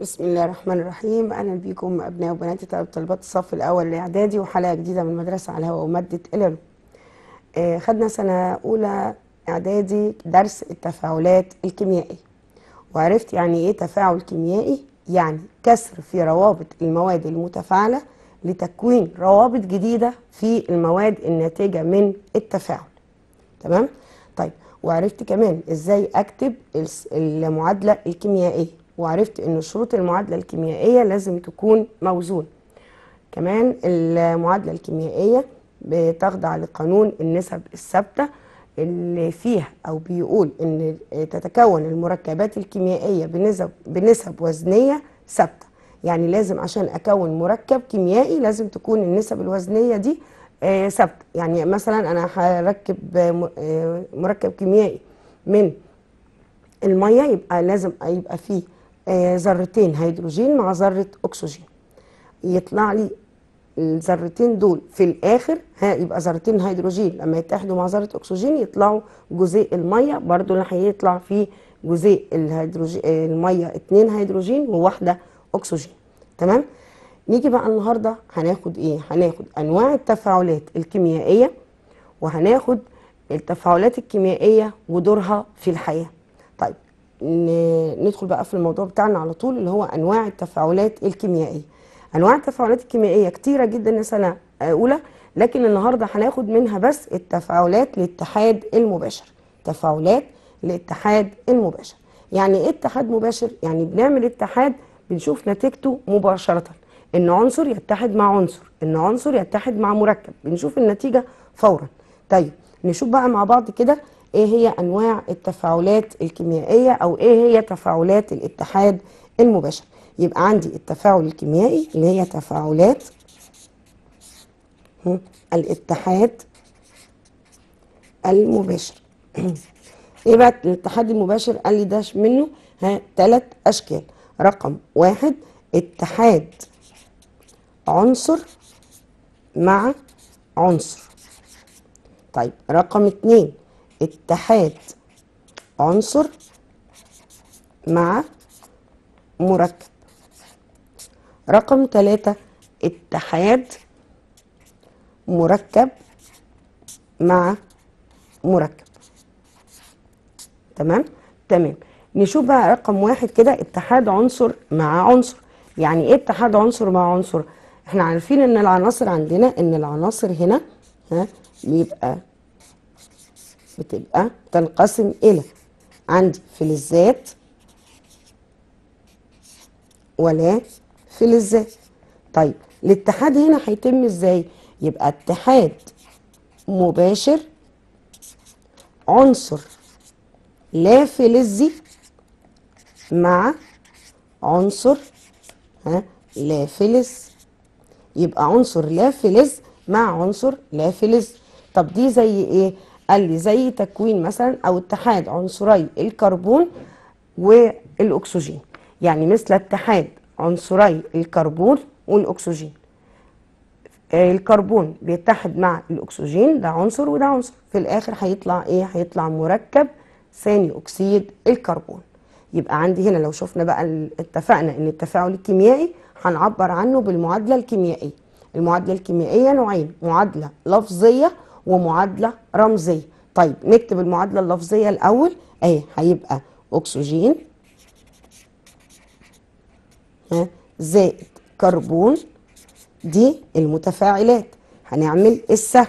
بسم الله الرحمن الرحيم اهلا بيكم ابناء وبناتي طلبات الصف الاول الاعدادي وحلقه جديده من مدرسه على هواء وماده العلوم آه خدنا سنه اولى اعدادي درس التفاعلات الكيميائيه وعرفت يعني ايه تفاعل كيميائي يعني كسر في روابط المواد المتفاعله لتكوين روابط جديده في المواد الناتجه من التفاعل تمام طيب وعرفت كمان ازاي اكتب المعادله الكيميائيه وعرفت ان شروط المعادله الكيميائيه لازم تكون موزون كمان المعادله الكيميائيه بتخضع لقانون النسب الثابته اللي فيها او بيقول ان تتكون المركبات الكيميائيه بنسب بنسب وزنيه ثابته يعني لازم عشان اكون مركب كيميائي لازم تكون النسب الوزنيه دي آه، ثابته يعني مثلا انا هركب آه، مركب كيميائي من الميه يبقى لازم يبقى فيه آه، ذرتين هيدروجين مع ذره اكسجين يطلع لي الذرتين دول في الاخر ها يبقى ذرتين هيدروجين لما يتحدوا مع ذره اكسجين يطلعوا جزيء الميه برضو اللي هيطلع فيه جزيء الهيدروجين آه، الميه اتنين هيدروجين وواحده اكسجين تمام نيجي بقى النهارده هناخد ايه هناخد انواع التفاعلات الكيميائيه وهناخد التفاعلات الكيميائيه ودورها في الحياه ندخل بقى في الموضوع بتاعنا على طول اللي هو انواع التفاعلات الكيميائيه انواع التفاعلات الكيميائيه كتيره جدا يا سنه اولى لكن النهارده هناخد منها بس التفاعلات الاتحاد المباشر تفاعلات الاتحاد المباشر يعني ايه اتحاد مباشر يعني بنعمل اتحاد بنشوف نتيجته مباشره ان عنصر يتحد مع عنصر ان عنصر يتحد مع مركب بنشوف النتيجه فورا طيب نشوف بقى مع بعض كده ايه هي انواع التفاعلات الكيميائيه او ايه هي تفاعلات الاتحاد المباشر يبقى عندي التفاعل الكيميائي اللي هي تفاعلات الاتحاد المباشر ايه بقى الاتحاد المباشر قال لي ده منه ها ثلاث اشكال رقم واحد اتحاد عنصر مع عنصر طيب رقم اتنين اتحاد عنصر مع مركب رقم ثلاثة اتحاد مركب مع مركب تمام تمام نشوف بقى رقم واحد كده اتحاد عنصر مع عنصر يعني ايه اتحاد عنصر مع عنصر احنا عارفين ان العناصر عندنا ان العناصر هنا ها بيبقى بتبقى تنقسم إلى عندي فلزات ولا فلزات طيب الاتحاد هنا هيتم ازاي يبقى اتحاد مباشر عنصر لا فلزي مع عنصر ها لا فلز يبقى عنصر لا فلز مع عنصر لا فلز طب دي زي ايه قال لي زي تكوين مثلا او اتحاد عنصري الكربون والاكسجين يعني مثل اتحاد عنصري الكربون والاكسجين الكربون بيتحد مع الاكسجين ده عنصر وده عنصر في الاخر هيطلع ايه هيطلع مركب ثاني اكسيد الكربون يبقى عندي هنا لو شفنا بقى اتفقنا ان التفاعل الكيميائي هنعبر عنه بالمعادله الكيميائيه المعادله الكيميائيه نوعين معادله لفظيه ومعادلة رمزية طيب نكتب المعادلة اللفظية الأول اهي هيبقى أكسجين زائد كربون دي المتفاعلات هنعمل السهم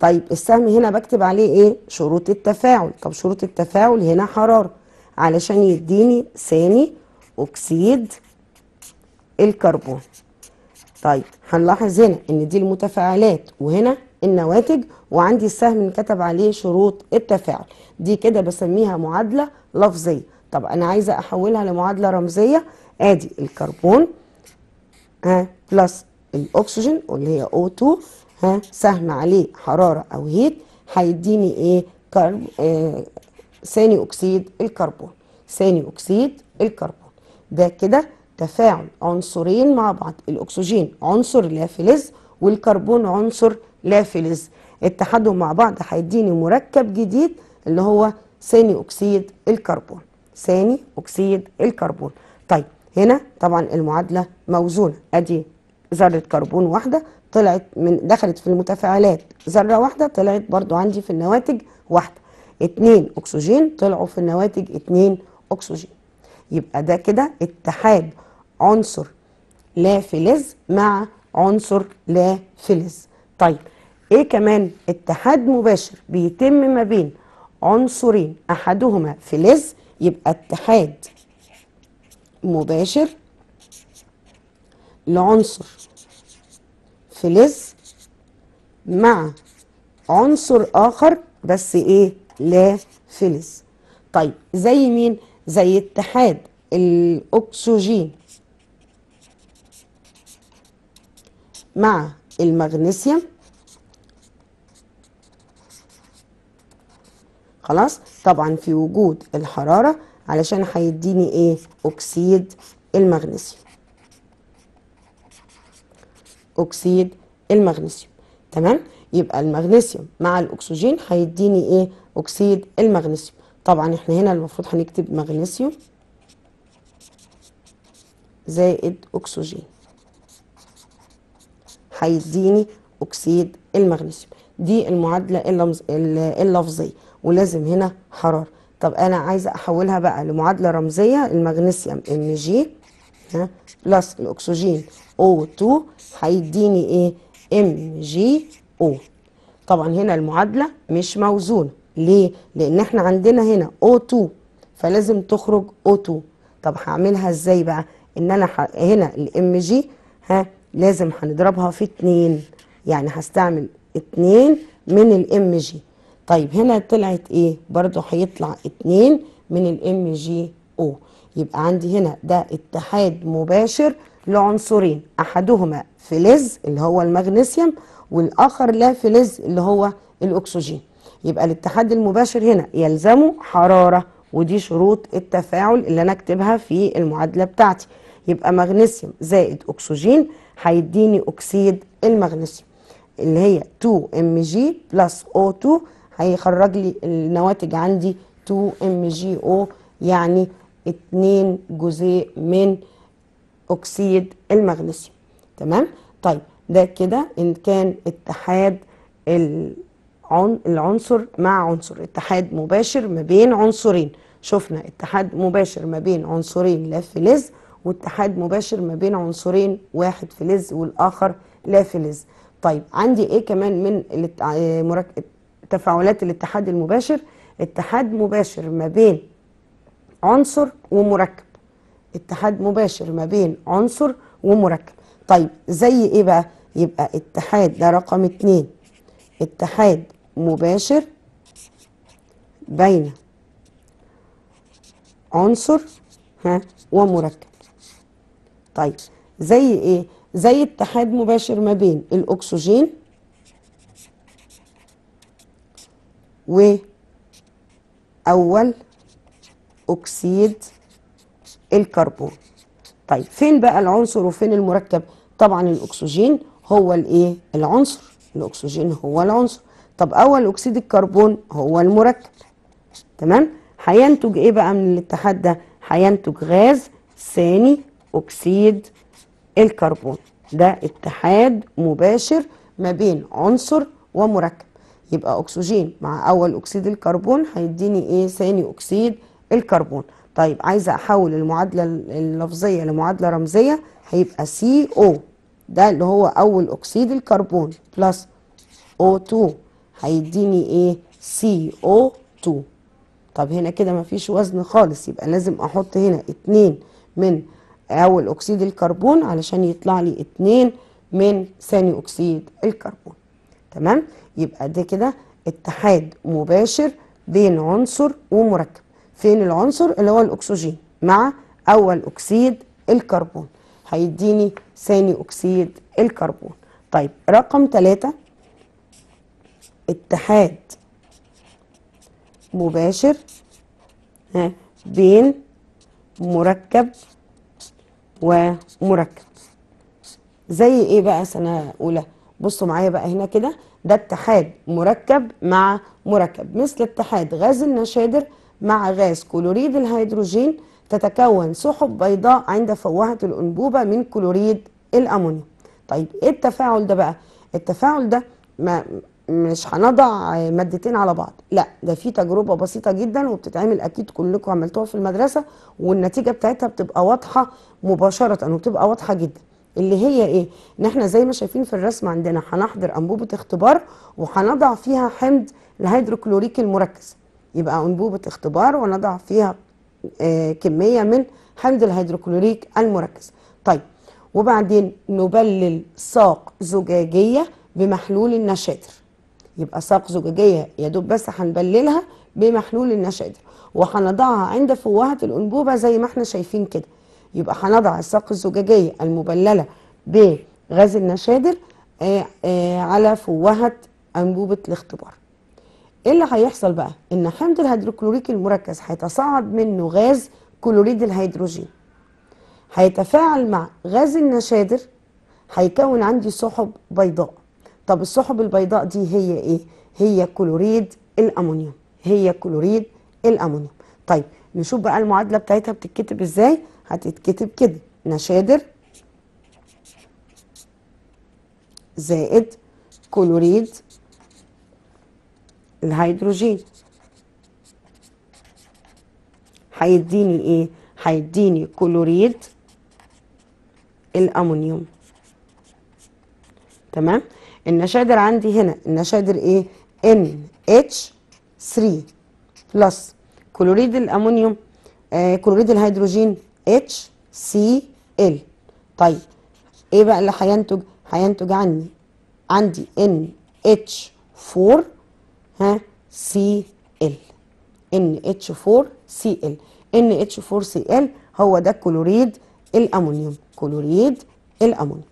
طيب السهم هنا بكتب عليه ايه شروط التفاعل طب شروط التفاعل هنا حرارة علشان يديني ثاني أكسيد الكربون طيب هنلاحظ هنا ان دي المتفاعلات وهنا النواتج وعندي السهم انكتب عليه شروط التفاعل دي كده بسميها معادلة لفظية طب أنا عايزة أحولها لمعادلة رمزية آدي الكربون ها بلس الأكسجين واللي هي O2 ها سهم عليه حرارة أو هيت هيديني إيه كرب آه ثاني أكسيد الكربون ثاني أكسيد الكربون ده كده تفاعل عنصرين مع بعض الأكسجين عنصر لا فلز والكربون عنصر لا فلز مع بعض هيديني مركب جديد اللي هو ثاني اكسيد الكربون ثاني اكسيد الكربون طيب هنا طبعا المعادله موزونه ادي ذره كربون واحده طلعت من دخلت في المتفاعلات ذره واحده طلعت برضو عندي في النواتج واحده اتنين اكسجين طلعوا في النواتج اتنين اكسجين يبقى ده كده اتحاد عنصر لا فلز مع عنصر لا فلز طيب ايه كمان اتحاد مباشر بيتم ما بين عنصرين احدهما فلز يبقى اتحاد مباشر لعنصر فلز مع عنصر اخر بس ايه لا فلز طيب زي مين زي اتحاد الاكسجين مع المغنيسيوم خلاص طبعا في وجود الحرارة علشان هيديني ايه اكسيد المغنيسيوم اكسيد المغنيسيوم تمام يبقى المغنيسيوم مع الاكسجين هيديني ايه اكسيد المغنيسيوم طبعا احنا هنا المفروض هنكتب مغنيسيوم زائد اكسجين هيديني اكسيد المغنيسيوم دي المعادله اللفظيه ولازم هنا حرارة طب انا عايزه احولها بقى لمعادله رمزيه المغنيسيوم ام جي ها بلس الاكسجين او 2 هيديني ايه ام جي او طبعا هنا المعادله مش موزونه ليه لان احنا عندنا هنا او 2 فلازم تخرج او 2 طب هعملها ازاي بقى ان انا ح... هنا الام جي ها لازم هنضربها في 2 يعني هستعمل 2 من الام جي طيب هنا طلعت ايه برضو هيطلع اتنين من الام جي او يبقى عندي هنا ده اتحاد مباشر لعنصرين احدهما فلز اللي هو المغنيسيوم والاخر لا فلز اللي هو الاكسجين يبقى الاتحاد المباشر هنا يلزمه حراره ودي شروط التفاعل اللي انا اكتبها في المعادله بتاعتي يبقى مغنيسيوم زائد اكسجين هيديني اكسيد المغنيسيوم اللي هي 2 mg plus O2 هيخرج لي النواتج عندي 2 ام جي او يعني 2 جزيء من اكسيد المغنيسيوم تمام طيب ده كده ان كان اتحاد العنصر مع عنصر اتحاد مباشر ما بين عنصرين شفنا اتحاد مباشر ما بين عنصرين لا فلز واتحاد مباشر ما بين عنصرين واحد فلز والاخر لا فلز طيب عندي ايه كمان من تفاعلات الاتحاد المباشر اتحاد مباشر ما بين عنصر ومركب اتحاد مباشر ما بين عنصر ومركب طيب زي ايه بقى يبقى اتحاد ده رقم اتنين اتحاد مباشر بين عنصر ها ومركب طيب زي ايه زي اتحاد مباشر ما بين الاكسجين وأول أكسيد الكربون طيب فين بقى العنصر وفين المركب طبعا الأكسجين هو الإيه العنصر الأكسجين هو العنصر طب أول أكسيد الكربون هو المركب تمام هينتج إيه بقى من الاتحاد ده هينتج غاز ثاني أكسيد الكربون ده اتحاد مباشر ما بين عنصر ومركب يبقى اكسجين مع اول اكسيد الكربون هيديني ايه ثاني اكسيد الكربون طيب عايزه احول المعادله اللفظيه لمعادله رمزيه هيبقى سي او ده اللي هو اول اكسيد الكربون بلس O2 هيديني ايه او 2 طب هنا كده مفيش وزن خالص يبقى لازم احط هنا اتنين من اول اكسيد الكربون علشان يطلع لي اتنين من ثاني اكسيد الكربون تمام يبقى ده كده اتحاد مباشر بين عنصر ومركب فين العنصر اللي هو الاكسجين مع اول اكسيد الكربون هيديني ثاني اكسيد الكربون طيب رقم ثلاثة اتحاد مباشر بين مركب ومركب زي ايه بقى سنة اولى بصوا معايا بقى هنا كده ده اتحاد مركب مع مركب مثل اتحاد غاز النشادر مع غاز كلوريد الهيدروجين تتكون سحب بيضاء عند فوهة الأنبوبة من كلوريد الأمونيا طيب ايه التفاعل ده بقى التفاعل ده ما مش هنضع مادتين على بعض لا ده في تجربة بسيطة جدا وبتتعمل أكيد كلكم عملتوها في المدرسة والنتيجة بتاعتها بتبقى واضحة مباشرة وبتبقى واضحة جدا اللي هي ايه ان احنا زي ما شايفين في الرسم عندنا هنحضر انبوبه اختبار وهنضع فيها حمض الهيدروكلوريك المركز يبقى انبوبه اختبار ونضع فيها آه كميه من حمض الهيدروكلوريك المركز طيب وبعدين نبلل ساق زجاجيه بمحلول النشادر يبقى ساق زجاجيه يا دوب بس هنبللها بمحلول النشادر وهنضعها عند فوهه الانبوبه زي ما احنا شايفين كده يبقى هنضع الساق الزجاجيه المبلله بغاز النشادر آه، آه، على فوهه انبوبه الاختبار ايه اللي هيحصل بقى ان حمض الهيدروكلوريك المركز هيتصاعد منه غاز كلوريد الهيدروجين هيتفاعل مع غاز النشادر هيكون عندي سحب بيضاء طب السحب البيضاء دي هي ايه هي كلوريد الامونيوم هي كلوريد الامونيوم طيب نشوف بقى المعادله بتاعتها بتتكتب ازاي هتتكتب كده نشادر زائد كلوريد الهيدروجين هيديني ايه هيديني كلوريد الامونيوم تمام النشادر عندي هنا النشادر ايه NH3 بلس كلوريد الامونيوم آه كلوريد الهيدروجين HCl طيب ايه بقى اللي هينتج هينتج عني عندي NH4 ها Cl NH4Cl NH4Cl هو ده كلوريد الامونيوم كلوريد الامونيوم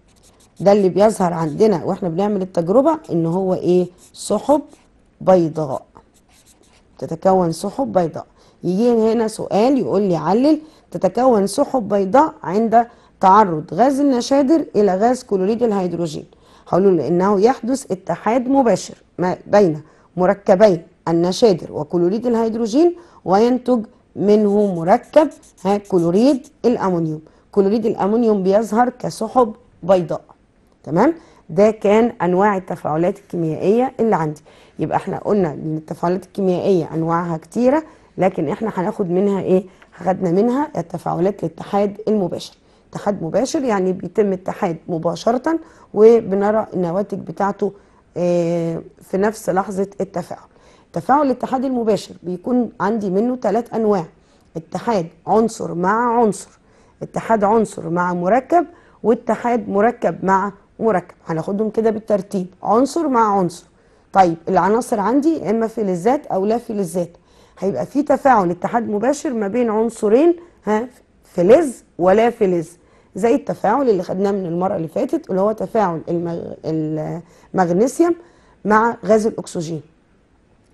ده اللي بيظهر عندنا واحنا بنعمل التجربه ان هو ايه سحب بيضاء تتكون سحب بيضاء يجي هنا سؤال يقول لي علل تتكون سحب بيضاء عند تعرض غاز النشادر إلى غاز كلوريد الهيدروجين حلول لأنه يحدث اتحاد مباشر ما بين مركبين النشادر وكلوريد الهيدروجين وينتج منه مركب ها كلوريد الأمونيوم كلوريد الأمونيوم بيظهر كسحب بيضاء تمام ده كان أنواع التفاعلات الكيميائية اللي عندي يبقى احنا قلنا ان التفاعلات الكيميائية أنواعها كتيرة لكن احنا هناخد منها ايه خدنا منها التفاعلات الاتحاد المباشر اتحاد مباشر يعني بيتم اتحاد مباشرة وبنرى النواتج بتاعته آه، في نفس لحظة التفاعل تفاعل الاتحاد المباشر بيكون عندي منه ثلاث أنواع اتحاد عنصر مع عنصر اتحاد عنصر مع مركب واتحاد مركب مع مركب هناخدهم كده بالترتيب عنصر مع عنصر طيب العناصر عندي اما فلزات او لا فلزات هيبقى في تفاعل اتحاد مباشر ما بين عنصرين ها فلز ولا فلز زي التفاعل اللي خدناه من المره اللي فاتت اللي هو تفاعل المغنيسيوم مع غاز الاكسجين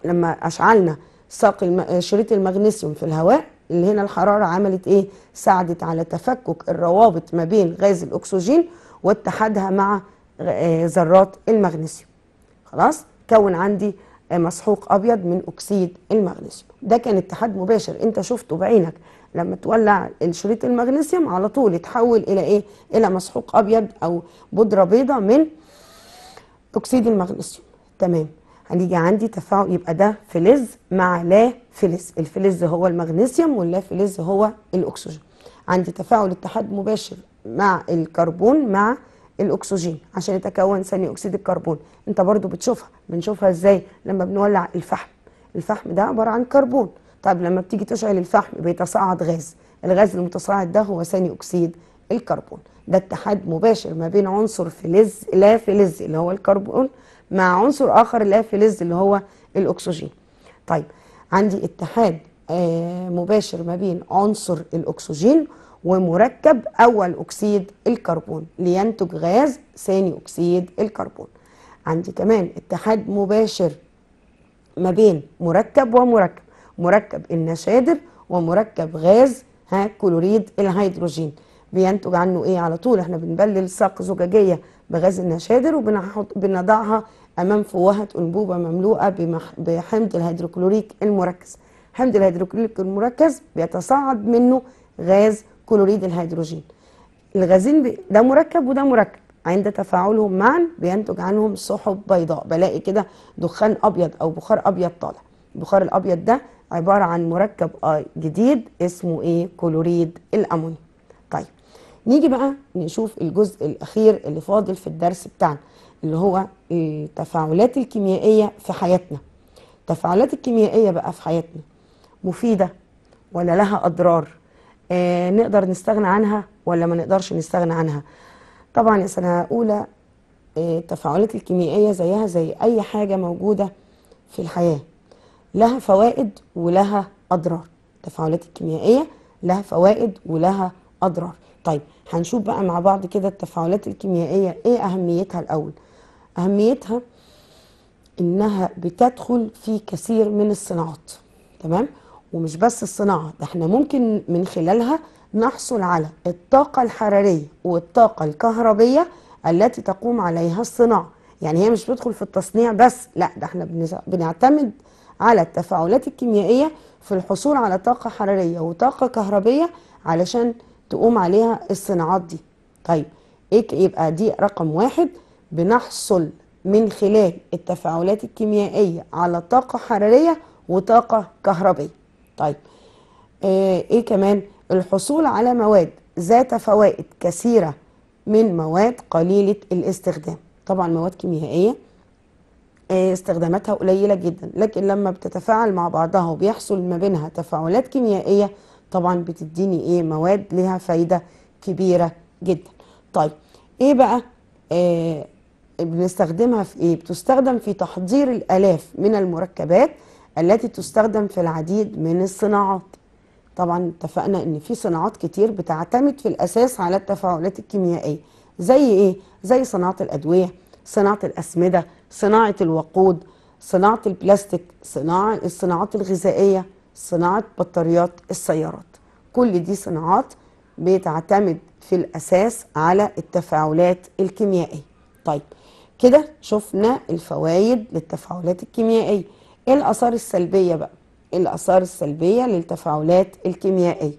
لما اشعلنا ساق شريط المغنيسيوم في الهواء اللي هنا الحراره عملت ايه ساعدت على تفكك الروابط ما بين غاز الاكسجين واتحادها مع آه، ذرات المغنيسيوم خلاص كون عندي مسحوق ابيض من اكسيد المغنيسيوم ده كان اتحاد مباشر انت شفته بعينك لما تولع الشريط المغنيسيوم على طول يتحول الى ايه الى مسحوق ابيض او بودره بيضاء من اكسيد المغنيسيوم تمام هنيجي عندي تفاعل يبقى ده فلز مع لا فلز الفلز هو المغنيسيوم واللا فلز هو الاكسجين عندي تفاعل اتحاد مباشر مع الكربون مع الاكسجين عشان يتكون ثاني اكسيد الكربون انت برضو بتشوفها بنشوفها ازاي لما بنولع الفحم الفحم ده عباره عن كربون طب لما بتيجي تشعل الفحم بيتصاعد غاز الغاز المتصاعد ده هو ثاني اكسيد الكربون ده اتحاد مباشر ما بين عنصر فلز لا فلز اللي هو الكربون مع عنصر اخر لا فلز اللي هو الاكسجين طيب عندي اتحاد آه، مباشر ما بين عنصر الاكسجين ومركب أول أكسيد الكربون لينتج غاز ثاني أكسيد الكربون عندي كمان اتحاد مباشر ما بين مركب ومركب مركب النشادر ومركب غاز ها كلوريد الهيدروجين بينتج عنه ايه على طول احنا بنبلل ساق زجاجيه بغاز النشادر بنضعها امام فوهه انبوبه مملوءه بحمض الهيدروكلوريك المركز حمض الهيدروكلوريك المركز بيتصاعد منه غاز كلوريد الهيدروجين الغازين ده مركب وده مركب عند تفاعلهم معا بينتج عنهم سحب بيضاء بلاقي كده دخان ابيض او بخار ابيض طالع البخار الابيض ده عباره عن مركب اي آه، جديد اسمه ايه كلوريد الامونيا طيب نيجي بقى نشوف الجزء الاخير اللي فاضل في الدرس بتاعنا اللي هو التفاعلات الكيميائيه في حياتنا التفاعلات الكيميائيه بقى في حياتنا مفيده ولا لها اضرار آه، نقدر نستغنى عنها ولا ما نقدرش نستغنى عنها طبعا سنة أولى آه، التفاعلات الكيميائية زيها زي أي حاجة موجودة في الحياة لها فوائد ولها أضرار التفاعلات الكيميائية لها فوائد ولها أضرار طيب هنشوف بقى مع بعض كده التفاعلات الكيميائية إيه أهميتها الأول أهميتها إنها بتدخل في كثير من الصناعات تمام ومش بس الصناعة ده احنا ممكن من خلالها نحصل على الطاقة الحرارية والطاقة الكهربية التي تقوم عليها الصناعة يعني هي مش بتدخل في التصنيع بس لا ده احنا بنعتمد على التفاعلات الكيميائية في الحصول على طاقة حرارية وطاقة كهربية علشان تقوم عليها الصناعات دي طيب ايه يبقى دي رقم واحد بنحصل من خلال التفاعلات الكيميائية على طاقة حرارية وطاقة كهربية طيب آه ايه كمان الحصول على مواد ذات فوائد كثيرة من مواد قليلة الاستخدام طبعا مواد كيميائية آه، استخداماتها قليلة جدا لكن لما بتتفاعل مع بعضها وبيحصل ما بينها تفاعلات كيميائية طبعا بتديني ايه مواد لها فايدة كبيرة جدا طيب ايه بقى آه بنستخدمها في ايه بتستخدم في تحضير الالاف من المركبات التي تستخدم في العديد من الصناعات طبعا اتفقنا ان في صناعات كتير بتعتمد في الاساس على التفاعلات الكيميائيه زي ايه زي صناعه الادويه صناعه الاسمده صناعه الوقود صناعه البلاستيك صناعه الصناعات الغذائيه صناعه بطاريات السيارات كل دي صناعات بتعتمد في الاساس على التفاعلات الكيميائيه طيب كده شفنا الفوائد للتفاعلات الكيميائيه ايه الاثار السلبيه بقى الاثار السلبيه للتفاعلات الكيميائيه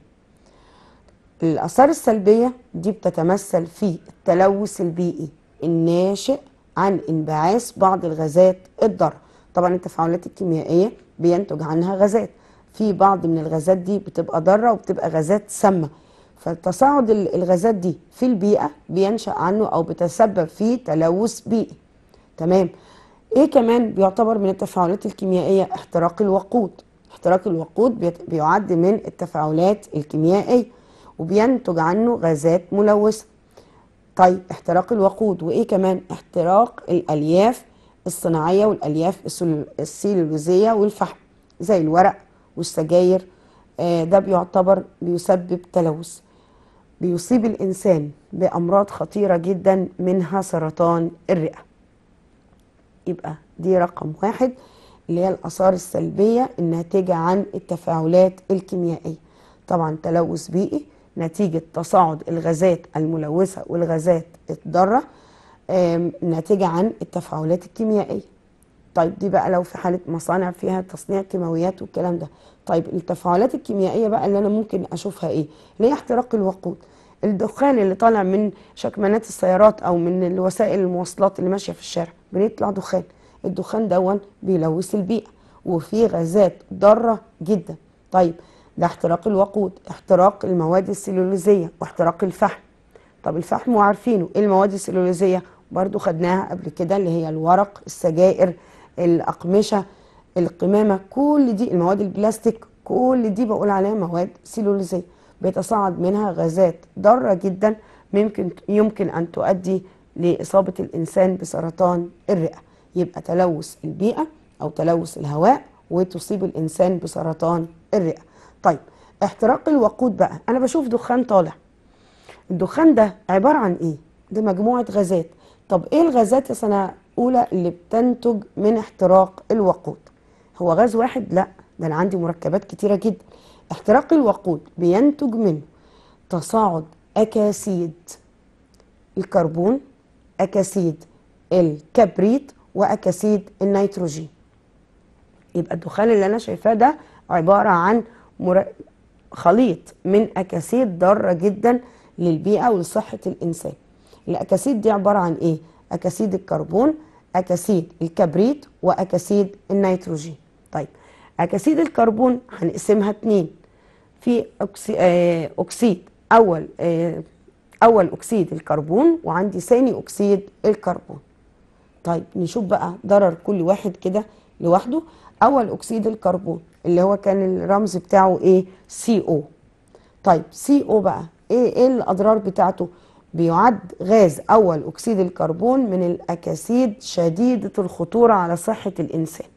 الاثار السلبيه دي بتتمثل في التلوث البيئي الناشئ عن انبعاث بعض الغازات الضاره طبعا التفاعلات الكيميائيه بينتج عنها غازات في بعض من الغازات دي بتبقى ضاره وبتبقى غازات سامه فتصاعد الغازات دي في البيئه بينشا عنه او بتسبب في تلوث بيئي تمام ايه كمان بيعتبر من التفاعلات الكيميائيه احتراق الوقود احتراق الوقود بيعد من التفاعلات الكيميائيه وبينتج عنه غازات ملوثه طيب احتراق الوقود وايه كمان احتراق الالياف الصناعيه والالياف السيلولوزيه والفحم زي الورق والسجاير آه، ده بيعتبر بيسبب تلوث بيصيب الانسان بامراض خطيره جدا منها سرطان الرئه يبقى دي رقم واحد اللي هي الآثار السلبية الناتجة عن التفاعلات الكيميائية طبعا تلوث بيئي نتيجة تصاعد الغازات الملوثة والغازات الضارة ناتجة عن التفاعلات الكيميائية طيب دي بقى لو في حالة مصانع فيها تصنيع كيماويات والكلام ده طيب التفاعلات الكيميائية بقى اللي أنا ممكن أشوفها إيه؟ اللي هي احتراق الوقود الدخان اللي طالع من شكمانات السيارات او من وسائل المواصلات اللي ماشيه في الشارع بيطلع دخان الدخان دون بيلوث البيئه وفي غازات ضاره جدا طيب ده احتراق الوقود احتراق المواد السلولوزيه واحتراق الفحم طب الفحم وعارفينه ايه المواد السلولوزيه برضو خدناها قبل كده اللي هي الورق السجائر الاقمشه القمامه كل دي المواد البلاستيك كل دي بقول عليها مواد سلولوزيه بيتصاعد منها غازات ضارة جدا ممكن يمكن أن تؤدي لإصابة الإنسان بسرطان الرئة يبقى تلوث البيئة أو تلوث الهواء وتصيب الإنسان بسرطان الرئة طيب احتراق الوقود بقى أنا بشوف دخان طالع الدخان ده عبارة عن إيه؟ ده مجموعة غازات طب إيه الغازات يا سنة أولى اللي بتنتج من احتراق الوقود؟ هو غاز واحد؟ لا ده أنا عندي مركبات كتيرة جدا احتراق الوقود بينتج منه تصاعد أكاسيد الكربون أكاسيد الكبريت وأكاسيد النيتروجين يبقى الدخان اللي أنا شايفاه ده عبارة عن مر... خليط من أكاسيد ضارة جدا للبيئة ولصحة الإنسان الأكاسيد دي عبارة عن إيه؟ أكاسيد الكربون أكاسيد الكبريت وأكاسيد النيتروجين طيب أكاسيد الكربون هنقسمها اتنين في آه، أكسيد أول آه، أول أكسيد الكربون وعندي ثاني أكسيد الكربون طيب نشوف بقى ضرر كل واحد كده لوحده أول أكسيد الكربون اللي هو كان الرمز بتاعه إيه سي أو طيب سي أو بقى إيه؟, إيه الأضرار بتاعته بيعد غاز أول أكسيد الكربون من الأكاسيد شديدة الخطورة على صحة الإنسان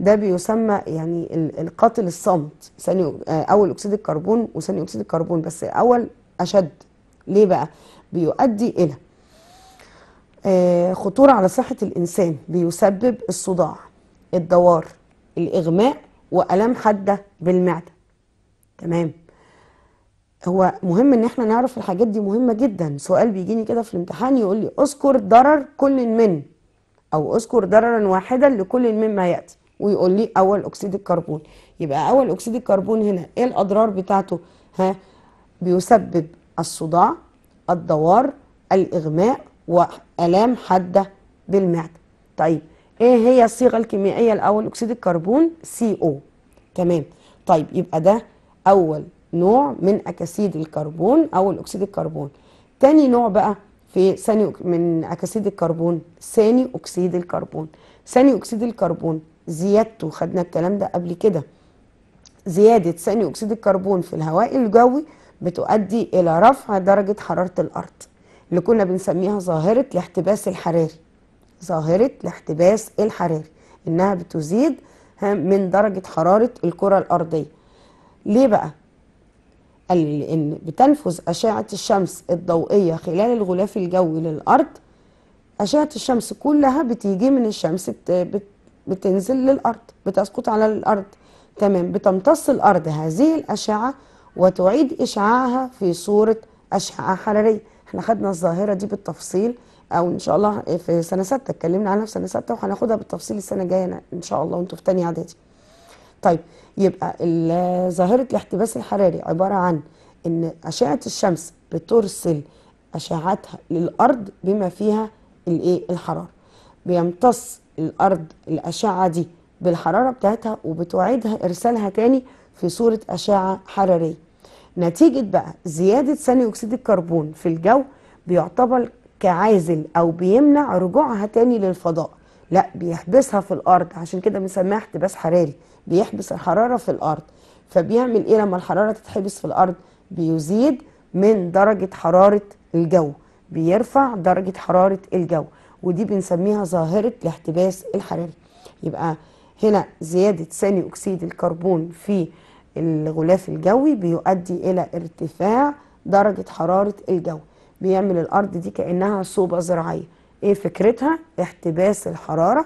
ده بيسمى يعني القاتل الصمت ثاني آه، اول اكسيد الكربون وثاني اكسيد الكربون بس اول اشد ليه بقى بيؤدي الى آه، خطورة على صحة الإنسان بيسبب الصداع الدوار الإغماء والام حادة بالمعدة تمام هو مهم ان احنا نعرف الحاجات دي مهمة جدا سؤال بيجيني كده في الامتحان يقول لي اذكر ضرر كل من او اذكر ضررا واحدا لكل مما يأتي ويقول لي اول اكسيد الكربون يبقى اول اكسيد الكربون هنا ايه الاضرار بتاعته ها بيسبب الصداع الدوار الاغماء والام حاده بالمعده طيب ايه هي الصيغه الكيميائيه لاول اكسيد الكربون سي او تمام طيب يبقى ده اول نوع من اكاسيد الكربون اول اكسيد الكربون تاني نوع بقى في ثاني من اكاسيد الكربون ثاني اكسيد الكربون ثاني اكسيد الكربون زيادته خدنا الكلام ده قبل كده زيادة ثاني أكسيد الكربون في الهواء الجوي بتؤدي إلى رفع درجة حرارة الأرض اللي كنا بنسميها ظاهرة الاحتباس الحراري ظاهرة الاحتباس الحراري إنها بتزيد من درجة حرارة الكرة الأرضية ليه بقى؟ إن بتنفذ أشعة الشمس الضوئية خلال الغلاف الجوي للأرض أشعة الشمس كلها بتيجي من الشمس بت بتنزل للأرض بتسقط على الأرض تمام بتمتص الأرض هذه الأشعة وتعيد إشعاعها في صورة أشعة حرارية احنا خدنا الظاهرة دي بالتفصيل أو إن شاء الله في سنة ستة اتكلمنا عنها في سنة ستة وهناخدها بالتفصيل السنة الجاية إن شاء الله وأنتوا في ثانيه إعدادي طيب يبقى ظاهرة الاحتباس الحراري عبارة عن إن أشعة الشمس بترسل أشعتها للأرض بما فيها الإيه الحرارة بيمتص الارض الاشعه دي بالحراره بتاعتها وبتعيدها ارسالها تاني في صوره اشعه حراريه نتيجه بقى زياده ثاني اكسيد الكربون في الجو بيعتبر كعازل او بيمنع رجوعها تاني للفضاء لا بيحبسها في الارض عشان كده بنسميها احتباس حراري بيحبس الحراره في الارض فبيعمل ايه لما الحراره تتحبس في الارض بيزيد من درجه حراره الجو بيرفع درجه حراره الجو ودي بنسميها ظاهرة الاحتباس الحراري يبقى هنا زيادة ثاني أكسيد الكربون في الغلاف الجوي بيؤدي إلى ارتفاع درجة حرارة الجو بيعمل الأرض دي كأنها صوبة زراعية إيه فكرتها؟ احتباس الحرارة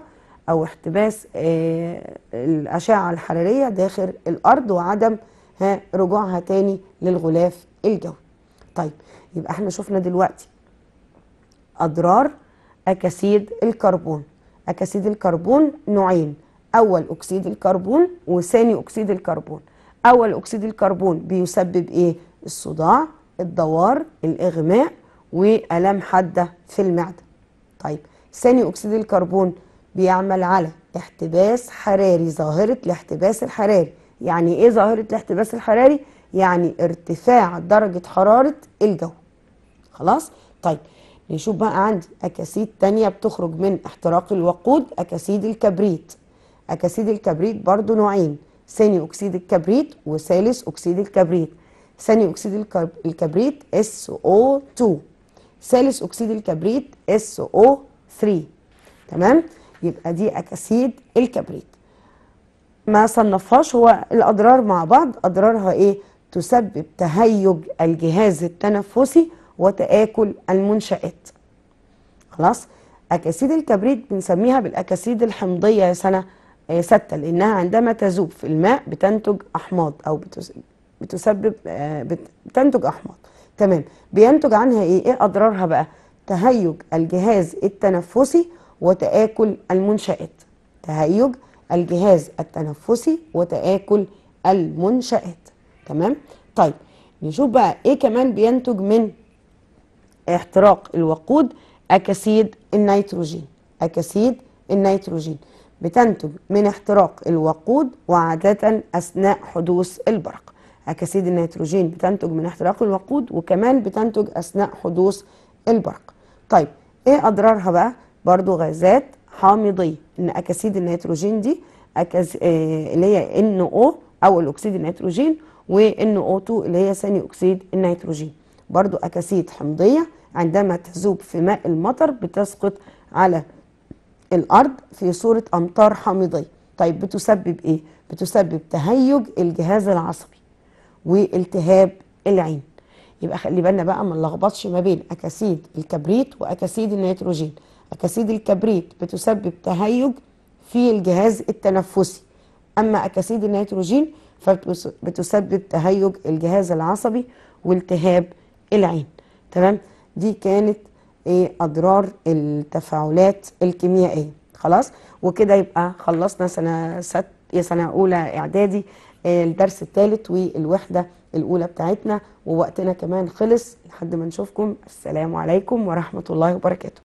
أو احتباس آه الأشعة الحرارية داخل الأرض وعدم رجوعها تاني للغلاف الجوي طيب يبقى احنا شفنا دلوقتي أضرار أكاسيد الكربون أكاسيد الكربون نوعين أول أكسيد الكربون وثاني أكسيد الكربون أول أكسيد الكربون بيسبب إيه؟ الصداع الدوار الإغماء وألام حادة في المعدة طيب ثاني أكسيد الكربون بيعمل على احتباس حراري ظاهرة الاحتباس الحراري يعني إيه ظاهرة الاحتباس الحراري؟ يعني ارتفاع درجة حرارة الجو خلاص؟ طيب نشوف بقى عندي اكاسيد تانية بتخرج من احتراق الوقود اكاسيد الكبريت اكاسيد الكبريت برضو نوعين ثاني اكسيد الكبريت وثالث اكسيد الكبريت ثاني اكسيد الكبريت SO2 ثالث اكسيد الكبريت SO3 تمام يبقى دي اكاسيد الكبريت ما صنفهاش هو الاضرار مع بعض اضرارها ايه تسبب تهيج الجهاز التنفسي وتآكل المنشآت خلاص أكاسيد الكبريت بنسميها بالأكاسيد الحمضية يا سنة ستة آه، لأنها عندما تذوب في الماء بتنتج أحماض أو بتسبب آه، بتنتج أحماض تمام بينتج عنها إيه؟ إيه أضرارها بقى؟ تهيج الجهاز التنفسي وتآكل المنشآت تهيج الجهاز التنفسي وتآكل المنشآت تمام؟ طيب نشوف بقى إيه كمان بينتج من احتراق الوقود أكاسيد النيتروجين أكاسيد النيتروجين بتنتج من احتراق الوقود وعادة أثناء حدوث البرق أكاسيد النيتروجين بتنتج من احتراق الوقود وكمان بتنتج أثناء حدوث البرق طيب إيه أضرارها بقى؟ برضو غازات حامضية إن أكاسيد النيتروجين دي أكاس... إيه اللي هي NO أو الأكسيد النيتروجين و NO2 اللي هي ثاني أكسيد النيتروجين برضو أكاسيد حمضية عندما تذوب في ماء المطر بتسقط على الأرض في صورة أمطار حامضية طيب بتسبب إيه؟ بتسبب تهيج الجهاز العصبي والتهاب العين يبقى خلي بالنا بقى ما نلخبطش ما بين اكاسيد الكبريت واكاسيد النيتروجين اكاسيد الكبريت بتسبب تهيج في الجهاز التنفسي اما اكاسيد النيتروجين فبتسبب تهيج الجهاز العصبي والتهاب العين تمام دي كانت ايه اضرار التفاعلات الكيميائيه خلاص وكده يبقى خلصنا سنه ست سنه اولى اعدادي آه، الدرس الثالث والوحده الاولى بتاعتنا ووقتنا كمان خلص لحد ما نشوفكم السلام عليكم ورحمه الله وبركاته